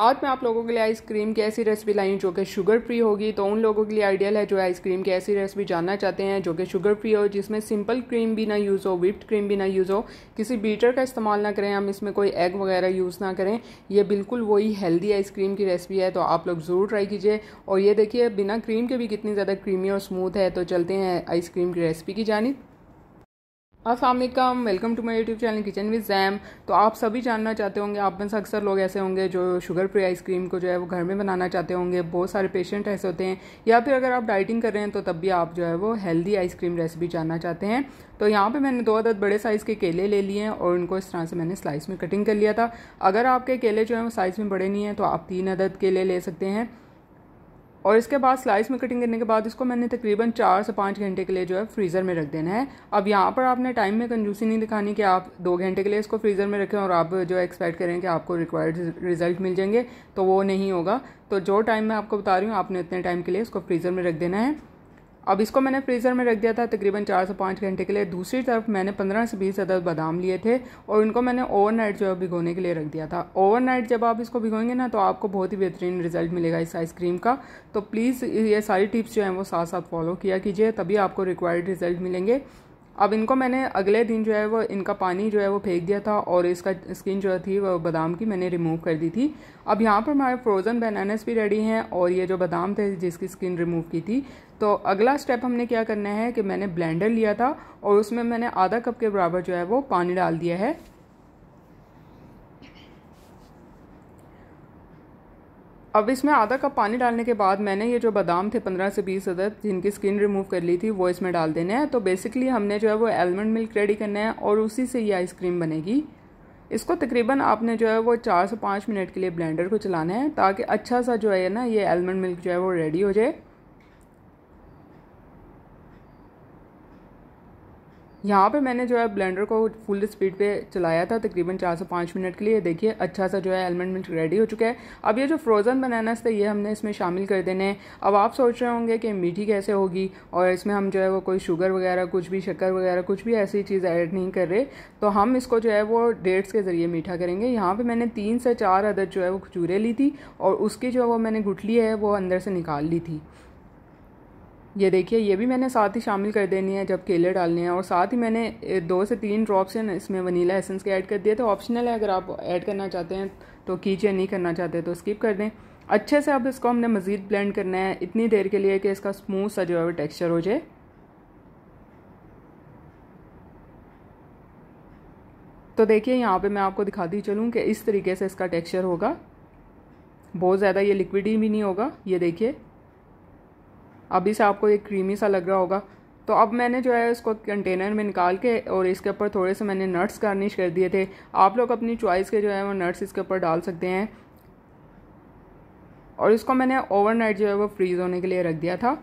आज मैं आप लोगों के लिए आइसक्रीम की ऐसी रेसिपी लाई जो कि शुगर फ्री होगी तो उन लोगों के लिए आइडियल है जो आइसक्रीम की ऐसी रेसिपी जानना चाहते हैं जो कि शुगर फ्री हो जिसमें सिंपल क्रीम भी ना यूज़ हो विप्ड क्रीम भी ना यूज़ हो किसी बीटर का इस्तेमाल ना करें हम इसमें कोई एग वगैरह यूज़ ना करें यह बिल्कुल वही हेल्दी आइसक्रीम की रेसिपी है तो आप लोग ज़रूर ट्राई कीजिए और ये देखिए बिना क्रीम के भी कितनी ज़्यादा क्रीमी और स्मूथ है तो चलते हैं आइसक्रीम की रेसिपी की जानी Aslam welcome to my YouTube channel Kitchen with Jam तो आप सभी जानना चाहते होंगे आप में से अक्सर लोग ऐसे होंगे जो शुगर फ्री आइसक्रीम को जो है वो घर में बनाना चाहते होंगे बहुत सारे पेशेंट ऐसे होते हैं या फिर अगर आप डाइटिंग कर रहे हैं तो तब भी आप जो है वो हेल्दी आइसक्रीम रेसिपी जानना चाहते हैं तो यहाँ पे मैंने दो अदद बड़े साइज़ के केले ले लिए हैं और उनको इस तरह से मैंने स्लाइस में कटिंग कर लिया था अगर आपके केले जो है वो साइज़ में बड़े नहीं हैं तो आप तीन अदद केले ले सकते हैं और इसके बाद स्लाइस में कटिंग करने के बाद इसको मैंने तकरीबन चार से पाँच घंटे के लिए जो है फ्रीज़र में रख देना है अब यहाँ पर आपने टाइम में कंजूसी नहीं दिखानी कि आप दो घंटे के लिए इसको फ्रीज़र में रखें और आप जो एक्सपेक्ट करें कि आपको रिक्वायर्ड रिजल्ट मिल जाएंगे तो वो नहीं होगा तो जो टाइम मैं आपको बता रही हूँ आपने इतने टाइम के लिए इसको फ्रीज़र में रख देना है अब इसको मैंने फ्रीज़र में रख दिया था तकरीबन चार से पाँच घंटे के लिए दूसरी तरफ मैंने पंद्रह से बीस अदद बादाम लिए थे और इनको मैंने ओवरनाइट जो है भिगोने के लिए रख दिया था ओवरनाइट जब आप इसको भिगोएंगे ना तो आपको बहुत ही बेहतरीन रिजल्ट मिलेगा इस आइसक्रीम का तो प्लीज़ ये सारी टिप्स जो हैं वो साथ साथ फॉलो किया कीजिए तभी आपको रिक्वायर्ड रिजल्ट मिलेंगे अब इनको मैंने अगले दिन जो है वो इनका पानी जो है वो फेंक दिया था और इसका स्किन जो थी वो बादाम की मैंने रिमूव कर दी थी अब यहाँ पर हमारे फ्रोज़न बनानास भी रेडी हैं और ये जो बादाम थे जिसकी स्किन रिमूव की थी तो अगला स्टेप हमने क्या करना है कि मैंने ब्लेंडर लिया था और उसमें मैंने आधा कप के बराबर जो है वो पानी डाल दिया है अब इसमें आधा कप पानी डालने के बाद मैंने ये जो बादाम थे पंद्रह से बीस अदद जिनकी स्किन रिमूव कर ली थी वो इसमें डाल देने हैं तो बेसिकली हमने जो है वो एलमंड मिल्क रेडी करना है और उसी से ये आइसक्रीम बनेगी इसको तकरीबन आपने जो है वो चार से पाँच मिनट के लिए ब्लेंडर को चलाना है ताकि अच्छा सा जो है ना ये एलमंड मिल्क जो है वो रेडी हो जाए यहाँ पे मैंने जो है ब्लेंडर को फुल स्पीड पे चलाया था तकरीबन चार से पाँच मिनट के लिए देखिए अच्छा सा जो है एलमेंट रेडी हो चुका है अब ये जो फ्रोज़न बनानास थे ये हमने इसमें शामिल कर देने हैं अब आप सोच रहे होंगे कि मीठी कैसे होगी और इसमें हम जो है वो कोई शुगर वगैरह कुछ भी शक्कर वगैरह कुछ भी ऐसी चीज़ ऐड नहीं कर रहे तो हम इसको जो है वो डेट्स के ज़रिए मीठा करेंगे यहाँ पर मैंने तीन से चार अदद जो है वो खजूरें ली थी और उसकी जो वो मैंने गुटली है वो अंदर से निकाल ली थी ये देखिए ये भी मैंने साथ ही शामिल कर देनी है जब केले डालने हैं और साथ ही मैंने दो से तीन ड्रॉप्स हैं इसमें वनीला एसेंस के ऐड कर दिए तो ऑप्शनल है अगर आप ऐड करना चाहते हैं तो कीचे नहीं करना चाहते तो स्किप कर दें अच्छे से अब इसको हमने मज़ीद ब्लेंड करना है इतनी देर के लिए कि इसका स्मूथ सा जो है वो टेक्स्चर हो जाए तो देखिए यहाँ पे मैं आपको दिखाती चलूँ कि इस तरीके से इसका टेक्सचर होगा बहुत ज़्यादा ये लिक्विड ही भी नहीं होगा ये देखिए अभी से आपको ये क्रीमी सा लग रहा होगा तो अब मैंने जो है इसको कंटेनर में निकाल के और इसके ऊपर थोड़े से मैंने नट्स गार्निश कर दिए थे आप लोग अपनी चॉइस के जो है वो नट्स इसके ऊपर डाल सकते हैं और इसको मैंने ओवरनाइट जो है वो फ्रीज़ होने के लिए रख दिया था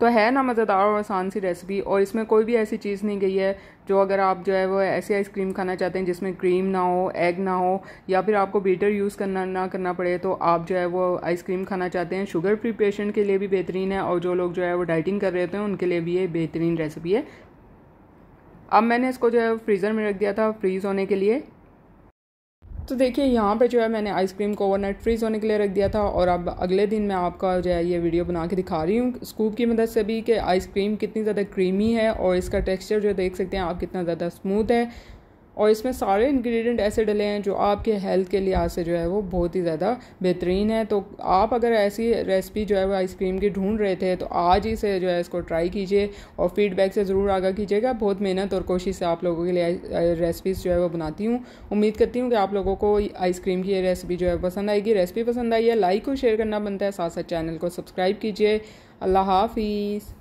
तो है ना मज़ेदार और आसान सी रेसिपी और इसमें कोई भी ऐसी चीज़ नहीं गई है जो अगर आप जो है वो ऐसी आइसक्रीम खाना चाहते हैं जिसमें क्रीम ना हो एग ना हो या फिर आपको बीटर यूज़ करना ना करना पड़े तो आप जो है वो आइसक्रीम खाना चाहते हैं शुगर फ्री पेशेंट के लिए भी बेहतरीन है और जो लोग जो है वो डाइटिंग कर रहे थे उनके लिए भी ये बेहतरीन रेसिपी है अब मैंने इसको जो है फ्रीज़र में रख दिया था फ्रीज़ होने के लिए तो देखिए यहाँ पे जो है मैंने आइसक्रीम को ओवरनाइट फ्रीज होने के लिए रख दिया था और अब अगले दिन मैं आपका जो है ये वीडियो बना के दिखा रही हूँ स्कूप की मदद से भी कि आइसक्रीम कितनी ज़्यादा क्रीमी है और इसका टेक्सचर जो देख सकते हैं आप कितना ज़्यादा स्मूथ है और इसमें सारे इंग्रेडिएंट ऐसे डले हैं जो आपके हेल्थ के लिहाज से जो है वो बहुत ही ज़्यादा बेहतरीन है तो आप अगर ऐसी रेसिपी जो है वो आइसक्रीम की ढूंढ रहे थे तो आज ही से जो है इसको ट्राई कीजिए और फीडबैक से ज़रूर आगा कीजिएगा बहुत मेहनत और कोशिश से आप लोगों के लिए रेसिपीज़ जो है वो बनाती हूँ उम्मीद करती हूँ कि आप लोगों को आइसक्रीम की ये रेसिपी जो है पसंद आएगी रेसिपी पसंद आई है लाइक और शेयर करना बनता है साथ साथ चैनल को सब्सक्राइब कीजिए अल्लाह हाफिज़